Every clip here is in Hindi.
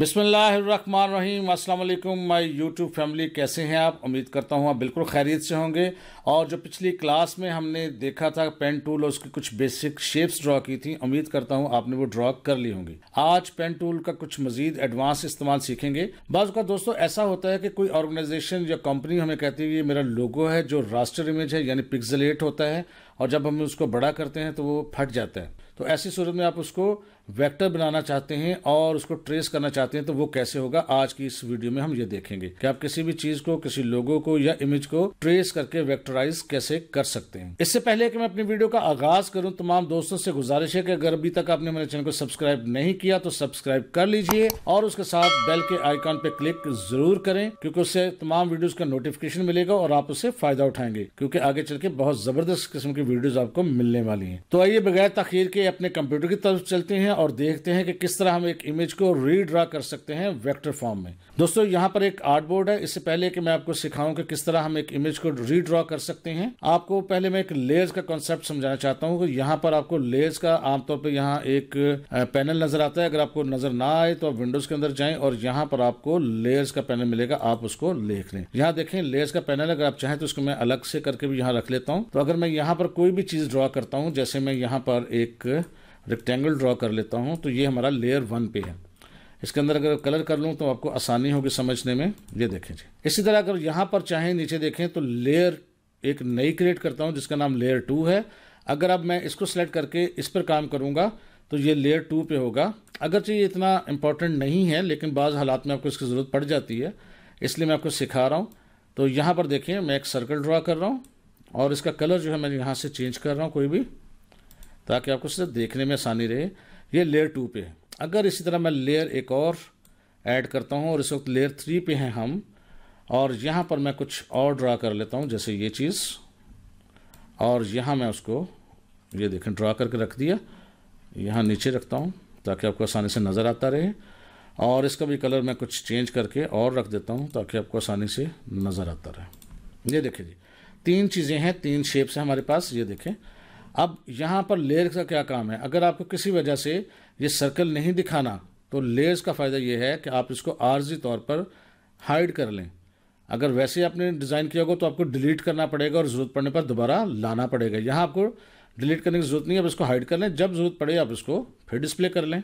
बिसमीम अल्लाम माई यूट्यूब फैमिली कैसे हैं आप उम्मीद करता हूँ आप बिल्कुल खैरियत से होंगे और जो पिछली क्लास में हमने देखा था पेन टूल और उसकी कुछ बेसिक शेप्स ड्रा की थी उम्मीद करता हूँ आपने वो ड्रा कर ली होंगी आज पेन टूल का कुछ मजीद एडवांस इस्तेमाल सीखेंगे बाज़ का दोस्तों ऐसा होता है कि कोई ऑर्गेनाइजेशन या कंपनी हमें कहती है ये मेरा लोगो है जो रास्टर इमेज है यानी पिक्जलेट होता है और जब हम उसको बड़ा करते हैं तो वो फट जाता है तो ऐसी सूरत में आप उसको वेक्टर बनाना चाहते हैं और उसको ट्रेस करना चाहते हैं तो वो कैसे होगा आज की इस वीडियो में हम ये देखेंगे कि आप किसी भी चीज को किसी लोगो को या इमेज को ट्रेस करके वेक्टराइज कैसे कर सकते हैं इससे पहले कि मैं अपनी वीडियो का आगाज करूं तमाम दोस्तों से गुजारिश है कि अगर अभी तक आपने मेरे चैनल को सब्सक्राइब नहीं किया तो सब्सक्राइब कर लीजिए और उसके साथ बेल के आइकॉन पे क्लिक जरूर करें क्योंकि उससे तमाम वीडियोज का नोटिफिकेशन मिलेगा और आप उससे फायदा उठाएंगे क्योंकि आगे चल के बहुत जबरदस्त किस्म की वीडियोज आपको मिलने वाली है तो आइए बगैर तखीर के अपने कंप्यूटर की तरफ चलते हैं हैं और देखते हैं कि किस तरह हम एक इमेज को रीड्रा कर सकते हैं वेक्टर फॉर्म में दोस्तों यहाँ पर एक आर्ट बोर्ड है इससे पहले कि मैं आपको सिखाऊं कि किस तरह हम एक इमेज को रीड्रा कर सकते हैं आपको पहले मैं एक लेयर्स का कॉन्सेप्ट समझाना चाहता हूँ यहाँ पर आपको लेयर्स का आमतौर पर यहाँ एक पैनल नजर आता है अगर आपको नजर ना आए तो आप विंडोज के अंदर जाए और यहाँ पर आपको लेयर्स का पैनल मिलेगा आप उसको लेख लें यहाँ देखें लेयर्स का पैनल अगर आप चाहें तो उसको मैं अलग से करके भी यहाँ रख लेता हूँ तो अगर मैं यहाँ पर कोई भी चीज ड्रॉ करता हूँ जैसे मैं यहाँ पर एक रेक्टेंगल ड्रॉ कर लेता हूँ तो ये हमारा लेयर वन पे है इसके अंदर अगर कलर कर लूँ तो आपको आसानी होगी समझने में ये देखें जी इसी तरह अगर यहाँ पर चाहें नीचे देखें तो लेयर एक नई क्रिएट करता हूँ जिसका नाम लेयर टू है अगर अब मैं इसको सेलेक्ट करके इस पर काम करूँगा तो ये लेयर टू पे होगा अगरचे ये इतना इम्पॉर्टेंट नहीं है लेकिन बाज़ हालात में आपको इसकी ज़रूरत पड़ जाती है इसलिए मैं आपको सिखा रहा हूँ तो यहाँ पर देखें मैं एक सर्कल ड्रा कर रहा हूँ और इसका कलर जो है मैं यहाँ से चेंज कर रहा हूँ कोई भी ताकि आपको सिर्फ देखने में आसानी रहे ये लेयर टू पे अगर इसी तरह मैं लेयर एक और ऐड करता हूँ और इस वक्त लेयर थ्री पे हैं हम और यहाँ पर मैं कुछ और ड्रा कर लेता हूँ जैसे ये चीज़ और यहाँ मैं उसको ये देखें ड्रा करके रख दिया यहाँ नीचे रखता हूँ ताकि आपको आसानी से नज़र आता रहे और इसका भी कलर मैं कुछ चेंज करके और रख देता हूँ ताकि आपको आसानी से नज़र आता रहे ये देखिए जी तीन चीज़ें हैं तीन शेप्स हैं हमारे पास ये देखें अब यहाँ पर लेयर का क्या काम है अगर आपको किसी वजह से ये सर्कल नहीं दिखाना तो लेयर्स का फ़ायदा ये है कि आप इसको आर्जी तौर पर हाइड कर लें अगर वैसे ही आपने डिज़ाइन किया होगा तो आपको डिलीट करना पड़ेगा और ज़रूरत पड़ने पर दोबारा लाना पड़ेगा यहाँ आपको डिलीट करने की ज़रूरत नहीं है आप इसको हाइड कर लें जब ज़रूरत पड़े आप इसको फिर डिस्प्ले कर लें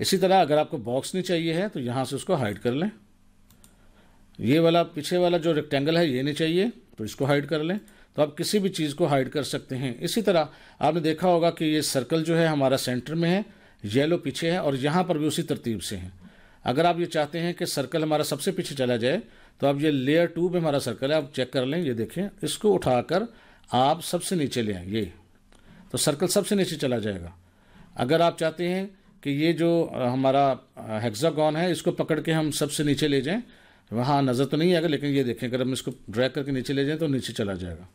इसी तरह अगर आपको बॉक्स नहीं चाहिए है तो यहाँ से उसको हाइड कर लें ये वाला पीछे वाला जो रेक्टेंगल है ये नहीं चाहिए तो इसको हाइड कर लें तो आप किसी भी चीज़ को हाइड कर सकते हैं इसी तरह आपने देखा होगा कि ये सर्कल जो है हमारा सेंटर में है येलो पीछे है और यहाँ पर भी उसी तरतीब से है अगर आप ये चाहते हैं कि सर्कल हमारा सबसे पीछे चला जाए तो आप ये लेयर टू में हमारा सर्कल है आप चेक कर लें ये देखें इसको उठाकर आप सबसे नीचे ले आए ये तो सर्कल सबसे नीचे चला जाएगा अगर आप चाहते हैं कि ये जो हमारा हेक्सागॉन है इसको पकड़ के हम सबसे नीचे ले जाएं हाँ नज़र तो नहीं आएगा लेकिन ये देखें अगर हम इसको ड्रैग करके नीचे ले जाएँ तो नीचे चला जाएगा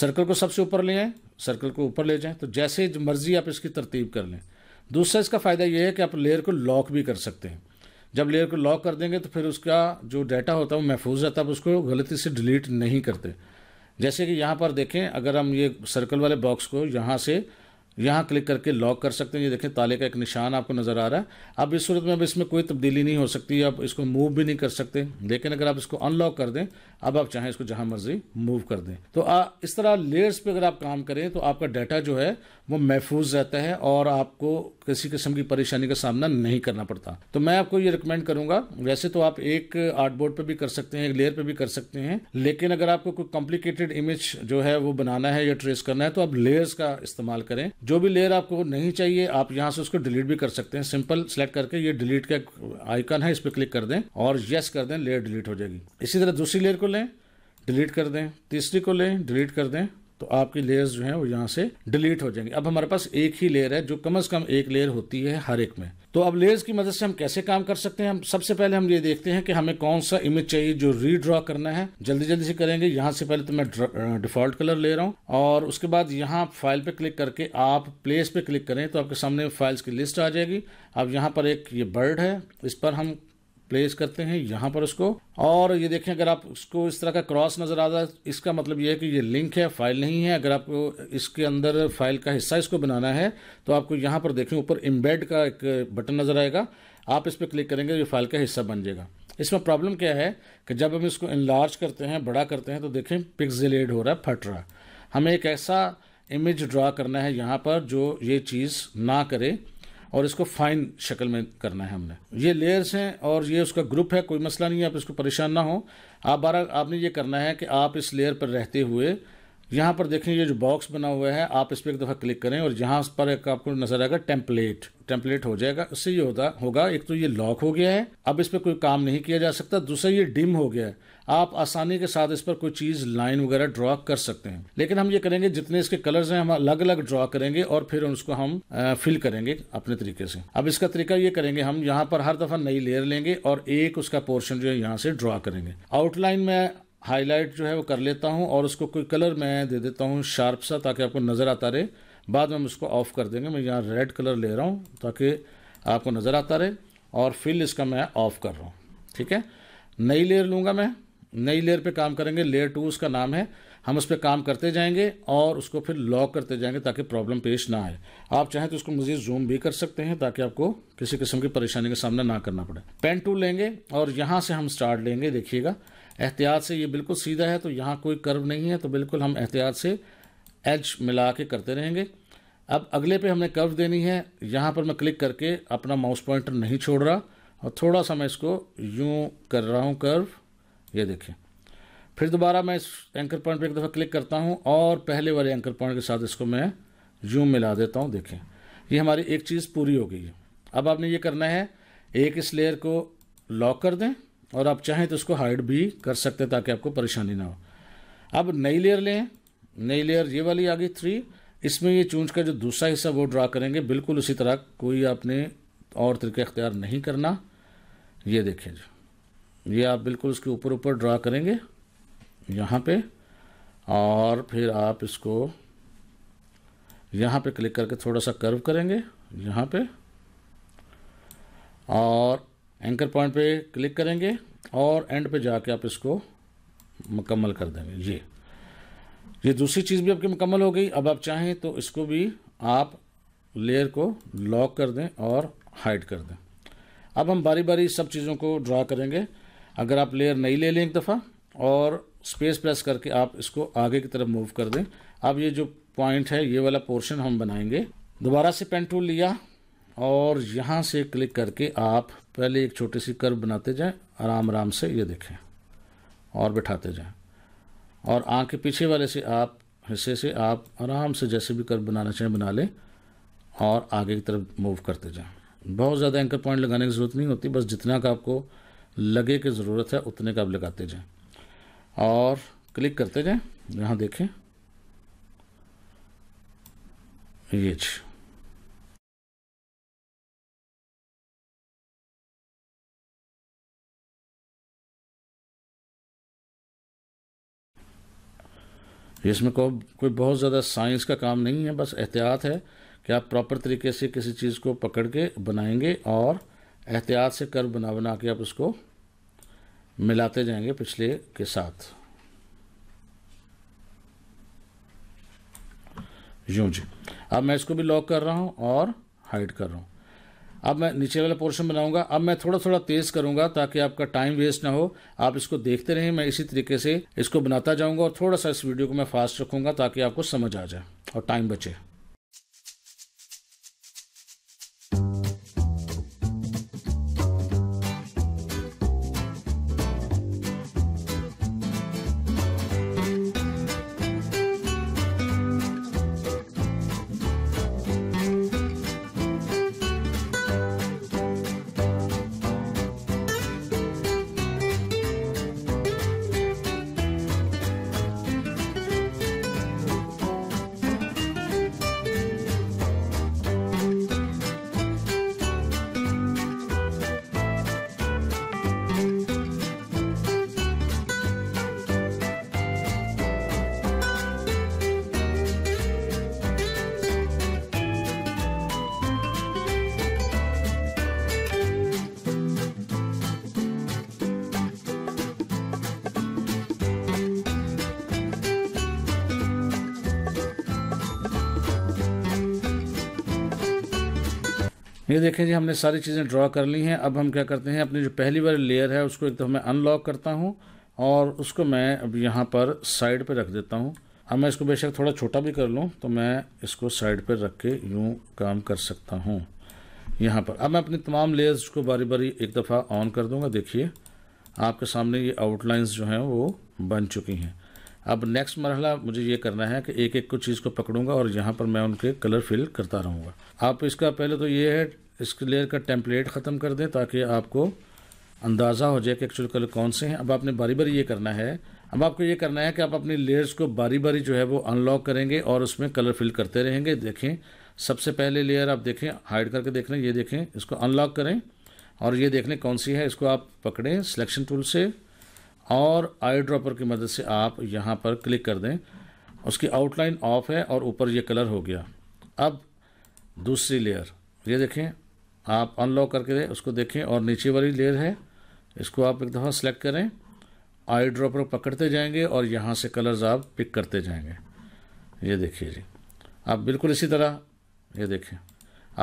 सर्कल को सबसे ऊपर ले आएँ सर्कल को ऊपर ले जाएँ तो जैसे मर्ज़ी आप इसकी तरतीब कर लें दूसरा इसका फ़ायदा ये है कि आप लेयर को लॉक भी कर सकते हैं जब लेयर को लॉक कर देंगे तो फिर उसका जो डाटा होता है वो महफूज रहता है आप उसको गलती से डिलीट नहीं करते जैसे कि यहाँ पर देखें अगर हम ये सर्कल वाले बॉक्स को यहाँ से यहाँ क्लिक करके लॉक कर सकते हैं ये देखें ताले का एक निशान आपको नज़र आ रहा है अब इस सूरत में अब इसमें कोई तब्दीली नहीं हो सकती आप इसको मूव भी नहीं कर सकते लेकिन अगर आप इसको अनलॉक कर दें अब आप चाहें इसको जहाँ मर्जी मूव कर दें तो आ, इस तरह लेयर्स पे अगर आप काम करें तो आपका डाटा जो है वो महफूज रहता है और आपको किसी किस्म की परेशानी का सामना नहीं करना पड़ता तो मैं आपको ये रिकमेंड करूंगा वैसे तो आप एक आर्ट बोर्ड पर भी कर सकते हैं एक लेयर पर भी कर सकते हैं लेकिन अगर आपको कोई कॉम्प्लिकेटेड इमेज जो है वो बनाना है या ट्रेस करना है तो आप लेयर्स का इस्तेमाल करें जो भी लेयर आपको नहीं चाहिए आप यहाँ से उसको डिलीट भी कर सकते हैं सिंपल सेलेक्ट करके ये डिलीट का आइकन है इस पर क्लिक कर दें और येस कर दें लेयर डिलीट हो जाएगी इसी तरह दूसरी लेयर को लें डिलीट कर दें तीसरी को लें डिलीट कर दें तो आपकी लेयर्स जो हैं वो यहाँ से डिलीट हो जाएंगी अब हमारे पास एक ही लेयर है जो कम अज़ कम एक लेयर होती है हर एक में तो अब लेयर्स की मदद से हम कैसे काम कर सकते हैं हम सबसे पहले हम ये देखते हैं कि हमें कौन सा इमेज चाहिए जो रीड्रॉ करना है जल्दी जल्दी से करेंगे यहाँ से पहले तो मैं डिफॉल्ट कलर ले रहा हूँ और उसके बाद यहाँ फाइल पे क्लिक करके आप प्लेस पे क्लिक करें तो आपके सामने फाइल्स की लिस्ट आ जाएगी अब यहाँ पर एक ये बर्ड है इस पर हम प्लेस करते हैं यहाँ पर उसको और ये देखें अगर आप उसको इस तरह का क्रॉस नज़र आ रहा है इसका मतलब ये है कि ये लिंक है फाइल नहीं है अगर आपको इसके अंदर फाइल का हिस्सा इसको बनाना है तो आपको यहाँ पर देखें ऊपर इम्बेड का एक बटन नज़र आएगा आप इस पर क्लिक करेंगे ये फाइल का हिस्सा बन जाएगा इसमें प्रॉब्लम क्या है कि जब हम इसको इनलार्ज करते हैं बड़ा करते हैं तो देखें पिक्जलेड हो रहा है फट रहा है हमें एक ऐसा इमेज ड्रा करना है यहाँ पर जो ये चीज़ ना करे और इसको फाइन शक्ल में करना है हमने ये लेयर्स हैं और ये उसका ग्रुप है कोई मसला नहीं है आप इसको परेशान ना हो आप बारह आपने ये करना है कि आप इस लेयर पर रहते हुए यहाँ पर देखें ये जो बॉक्स बना हुआ है आप इस पर एक दफ़ा क्लिक करें और यहाँ पर एक आपको नजर आएगा टेम्पलेट टेम्पलेट हो जाएगा उससे ये होता होगा एक तो ये लॉक हो गया है अब इस पर कोई काम नहीं किया जा सकता दूसरा ये डिम हो गया है आप आसानी के साथ इस पर कोई चीज़ लाइन वगैरह ड्रॉ कर सकते हैं लेकिन हम ये करेंगे जितने इसके कलर्स हैं हम अलग अलग ड्रॉ करेंगे और फिर उसको हम फिल करेंगे अपने तरीके से अब इसका तरीका ये करेंगे हम यहाँ पर हर दफ़ा नई लेयर लेंगे और एक उसका पोर्शन जो है यहाँ से ड्रॉ करेंगे आउटलाइन में हाईलाइट जो है वो कर लेता हूँ और उसको कोई कलर मैं दे देता हूँ शार्प सा ताकि आपको नज़र आता रहे बाद में हम उसको ऑफ़ कर देंगे मैं यहाँ रेड कलर ले रहा हूँ ताकि आपको नज़र आता रहे और फिल इसका मैं ऑफ़ कर रहा हूँ ठीक है नई लेयर लूँगा मैं नई लेयर पे काम करेंगे लेयर टू उसका नाम है हम उस पर काम करते जाएंगे और उसको फिर लॉक करते जाएंगे ताकि प्रॉब्लम पेश ना आए आप चाहें तो उसको मुझे जूम भी कर सकते हैं ताकि आपको किसी किस्म की परेशानी का सामना ना करना पड़े पेन टूल लेंगे और यहाँ से हम स्टार्ट लेंगे देखिएगा एहतियात से ये बिल्कुल सीधा है तो यहाँ कोई कर्व नहीं है तो बिल्कुल हम एहतियात से एज मिला के करते रहेंगे अब अगले पे हमने कर्व देनी है यहाँ पर मैं क्लिक करके अपना माउस पॉइंटर नहीं छोड़ रहा और थोड़ा सा मैं इसको यूँ कर रहा हूँ कर्व ये देखें फिर दोबारा मैं इस एंकर पॉइंट पर एक दफ़ा क्लिक करता हूँ और पहले वाले एंकर पॉइंट के साथ इसको मैं यूँ मिला देता हूँ देखें ये हमारी एक चीज़ पूरी हो गई है अब आपने ये करना है एक इस लेयर को लॉक कर दें और आप चाहें तो इसको हाइड भी कर सकते हैं ताकि आपको परेशानी ना हो अब नई लेयर लें नई लेयर ये वाली आ गई थ्री इसमें ये चूंज का जो दूसरा हिस्सा वो ड्रा करेंगे बिल्कुल उसी तरह कोई आपने और तरीका अख्तियार नहीं करना ये देखें जी ये आप बिल्कुल उसके ऊपर ऊपर ड्रा करेंगे यहाँ पे और फिर आप इसको यहाँ पे क्लिक करके थोड़ा सा कर्व करेंगे यहाँ पे और एंकर पॉइंट पे क्लिक करेंगे और एंड पे जाके आप इसको मुकम्मल कर देंगे ये ये दूसरी चीज़ भी आपकी मुकम्मल हो गई अब आप चाहें तो इसको भी आप लेयर को लॉक कर दें और हाइड कर दें अब हम बारी बारी सब चीज़ों को ड्रा करेंगे अगर आप लेयर नहीं ले लें एक दफ़ा और स्पेस प्रेस करके आप इसको आगे की तरफ मूव कर दें अब ये जो पॉइंट है ये वाला पोर्शन हम बनाएंगे दोबारा से पेन टूल लिया और यहाँ से क्लिक करके आप पहले एक छोटी सी कर्व बनाते जाएं आराम आराम से ये देखें और बैठाते जाएं और आँख के पीछे वाले से आप हिस्से से आप आराम से जैसे भी कर्व बनाना चाहें बना लें और आगे की तरफ मूव करते जाएं बहुत ज़्यादा एंकर पॉइंट लगाने की ज़रूरत नहीं होती बस जितना का आपको लगे की ज़रूरत है उतने का आप लगाते जाएँ और क्लिक करते जाएँ यहाँ देखें ये जी इसमें को कोई बहुत ज़्यादा साइंस का काम नहीं है बस एहतियात है कि आप प्रॉपर तरीके से किसी चीज़ को पकड़ के बनाएंगे और एहतियात से कर बना बना के आप उसको मिलाते जाएंगे पिछले के साथ यूं जी अब मैं इसको भी लॉक कर रहा हूँ और हाइड कर रहा हूँ अब मैं नीचे वाला पोर्शन बनाऊंगा अब मैं थोड़ा थोड़ा तेज करूंगा ताकि आपका टाइम वेस्ट ना हो आप इसको देखते रहें मैं इसी तरीके से इसको बनाता जाऊंगा और थोड़ा सा इस वीडियो को मैं फास्ट रखूंगा ताकि आपको समझ आ जाए और टाइम बचे ये देखें जी हमने सारी चीज़ें ड्रॉ कर ली हैं अब हम क्या करते हैं अपनी जो पहली बार लेयर है उसको एक दफ़ा तो मैं अनलॉक करता हूँ और उसको मैं अब यहाँ पर साइड पर रख देता हूँ अब मैं इसको बेशक थोड़ा छोटा भी कर लूँ तो मैं इसको साइड पर रख के यूँ काम कर सकता हूँ यहाँ पर अब मैं अपनी तमाम लेयर्स को बारी बारी एक दफ़ा ऑन कर दूँगा देखिए आपके सामने ये आउटलाइंस जो हैं वो बन चुकी हैं अब नेक्स्ट मरहला मुझे ये करना है कि एक एक को चीज़ को पकड़ूंगा और यहाँ पर मैं उनके कलर फिल करता रहूँगा आप इसका पहले तो ये है इसके लेयर का टेम्पलेट ख़त्म कर दें ताकि आपको अंदाज़ा हो जाए कि एक्चुअल कलर कौन से हैं अब आपने बारी बारी ये करना है अब आपको ये करना है कि आप अपनी लेयर्स को बारी बारी जो है वो अनलॉक करेंगे और उसमें कलर फिल करते रहेंगे देखें सबसे पहले लेयर आप देखें हाइड करके देख लें ये देखें इसको अनलॉक करें और ये देख लें कौन सी है इसको आप पकड़ें सिलेक्शन टूल से और आई ड्रॉपर की मदद से आप यहाँ पर क्लिक कर दें उसकी आउटलाइन ऑफ है और ऊपर ये कलर हो गया अब दूसरी लेयर ये देखें आप अनलॉक करके उसको देखें और नीचे वाली लेयर है इसको आप एक दफ़ा सेलेक्ट करें आई ड्रॉपर पकड़ते जाएंगे और यहाँ से कलर्स आप पिक करते जाएंगे ये देखिए जी आप बिल्कुल इसी तरह ये देखें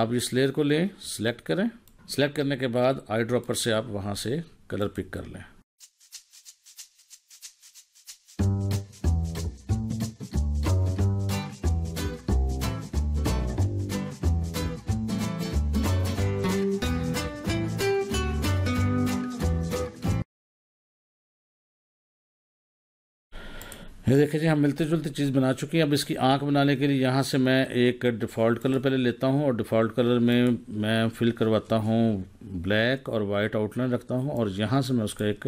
आप इस लेयर को लें सेलेक्ट करें सिलेक्ट करने के बाद आई ड्रॉपर से आप वहाँ से कलर पिक कर लें ये देखिए जी हम मिलते जुलते चीज़ बना चुकी हैं अब इसकी आँख बनाने के लिए यहाँ से मैं एक डिफ़ॉल्ट कलर पहले लेता हूँ और डिफ़ॉल्ट कलर में मैं फिल करवाता हूँ ब्लैक और वाइट आउटलाइन रखता हूँ और यहाँ से मैं उसका एक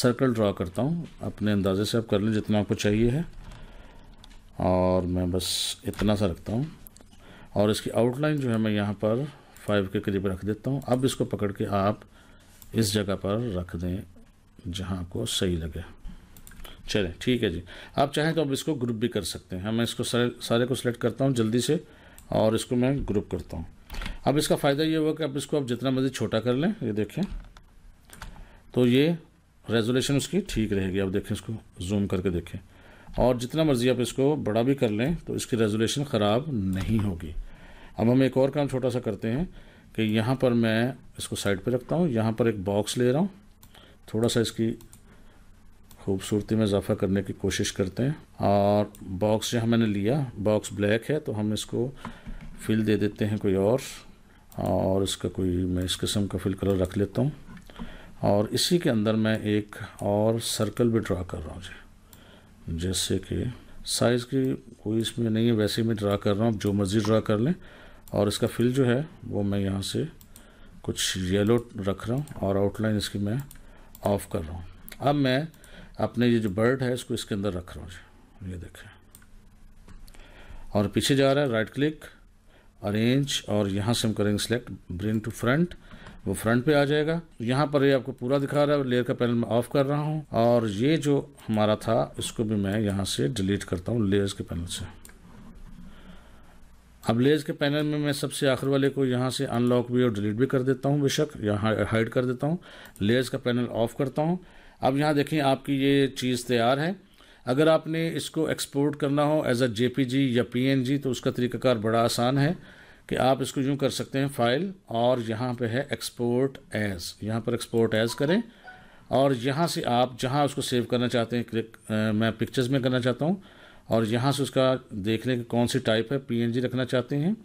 सर्कल ड्रा करता हूँ अपने अंदाजे से आप कर लें जितना आपको चाहिए है और मैं बस इतना सा रखता हूँ और इसकी आउटलाइन जो है मैं यहाँ पर फाइव के करीब रख देता हूँ अब इसको पकड़ के आप इस जगह पर रख दें जहाँ आपको सही लगे चलें ठीक है जी आप चाहें तो अब इसको ग्रुप भी कर सकते हैं हाँ, मैं इसको सारे सारे को सिलेक्ट करता हूँ जल्दी से और इसको मैं ग्रुप करता हूँ अब इसका फ़ायदा ये हुआ कि आप इसको आप जितना मर्ज़ी छोटा कर लें ये देखें तो ये रेजोल्यूशन उसकी ठीक रहेगी आप देखें इसको जूम करके देखें और जितना मर्ज़ी आप इसको बड़ा भी कर लें तो इसकी रेजोल्यूशन ख़राब नहीं होगी अब हम एक और काम छोटा सा करते हैं कि यहाँ पर मैं इसको साइड पर रखता हूँ यहाँ पर एक बॉक्स ले रहा हूँ थोड़ा सा इसकी खूबसूरती में इजाफा करने की कोशिश करते हैं और बॉक्स जो मैंने लिया बॉक्स ब्लैक है तो हम इसको फिल दे देते हैं कोई और और इसका कोई मैं इस किस्म का फिल कलर रख लेता हूँ और इसी के अंदर मैं एक और सर्कल भी ड्रा कर रहा हूँ जी जैसे कि साइज़ की कोई इसमें नहीं है वैसे मैं ड्रा कर रहा हूँ जो मर्ज़ी ड्रा कर लें और इसका फिल जो है वो मैं यहाँ से कुछ येलो रख रहा हूँ और आउटलाइन इसकी मैं ऑफ कर रहा हूँ अब मैं अपने ये जो बर्ड है इसको इसके अंदर रख रहा हूँ ये देखें और पीछे जा रहा है राइट क्लिक अरेंज और यहाँ से हम करेंगे सिलेक्ट ब्रिंग टू फ्रंट वो फ्रंट पे आ जाएगा यहाँ पर ये आपको पूरा दिखा रहा है लेयर का पैनल मैं ऑफ कर रहा हूँ और ये जो हमारा था इसको भी मैं यहाँ से डिलीट करता हूँ लेयर्स के पैनल से अब लेयर्स के पैनल में मैं सबसे आखिर वाले को यहाँ से अनलॉक भी और डिलीट भी कर देता हूँ बेशक यहाँ हाइड कर देता हूँ लेयर्स का पैनल ऑफ करता हूँ अब यहाँ देखें आपकी ये चीज़ तैयार है अगर आपने इसको एक्सपोर्ट करना हो एज अ जे या पी तो उसका तरीक़ाकार बड़ा आसान है कि आप इसको यूँ कर सकते हैं फ़ाइल और यहाँ पे है एक्सपोर्ट एज़ यहाँ पर एक्सपोर्ट एज़ करें और यहाँ से आप जहाँ उसको सेव करना चाहते हैं क्लिक मैं पिक्चर्स में करना चाहता हूँ और यहाँ से उसका देख लें कि कौन सी टाइप है पी रखना चाहते हैं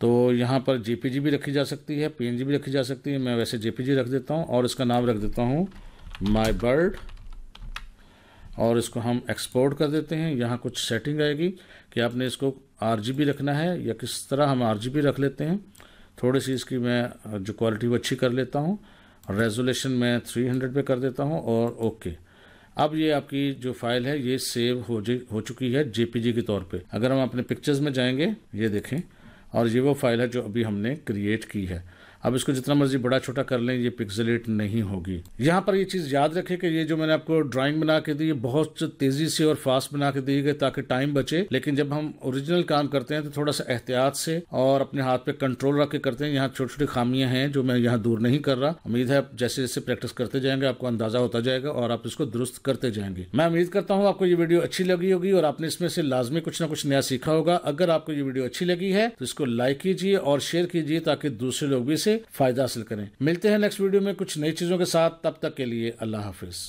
तो यहाँ पर जे भी रखी जा सकती है पी भी रखी जा सकती है मैं वैसे जे रख देता हूँ और इसका नाम रख देता हूँ माई बर्ड और इसको हम एक्सपोर्ट कर देते हैं यहाँ कुछ सेटिंग आएगी कि आपने इसको आर रखना है या किस तरह हम आर रख लेते हैं थोड़ी सी इसकी मैं जो क्वालिटी वो अच्छी कर लेता हूँ रेजोलेशन मैं 300 पे कर देता हूँ और ओके अब ये आपकी जो फाइल है ये सेव हो हो चुकी है जेपीजी के तौर पे अगर हम अपने पिक्चर्स में जाएंगे ये देखें और ये वो फाइल है जो अभी हमने क्रिएट की है अब इसको जितना मर्जी बड़ा छोटा कर लें ये पिक्सलेट नहीं होगी यहाँ पर ये चीज़ याद रखें कि ये जो मैंने आपको ड्राइंग बना के दी ये बहुत तेज़ी से और फास्ट बना के दी गई ताकि टाइम बचे लेकिन जब हम ओरिजिनल काम करते हैं तो थोड़ा सा एहतियात से और अपने हाथ पे कंट्रोल रख के करते हैं यहाँ छोटी छोटी खामियां हैं जो मैं यहाँ दूर नहीं कर रहा उम्मीद है जैसे जैसे प्रैक्टिस करते जाएंगे आपको अंदाजा होता जाएगा और आप इसको दुरुस्त करते जाएंगे मैं उम्मीद करता हूँ आपको ये वीडियो अच्छी लगी होगी और आपने इसमें से लाजमी कुछ ना कुछ नया सीखा होगा अगर आपको ये वीडियो अच्छी लगी है तो इसको लाइक कीजिए और शेयर कीजिए ताकि दूसरे लोग भी इसे से फायदा हासिल करें मिलते हैं नेक्स्ट वीडियो में कुछ नई चीजों के साथ तब तक के लिए अल्लाह हाफिज़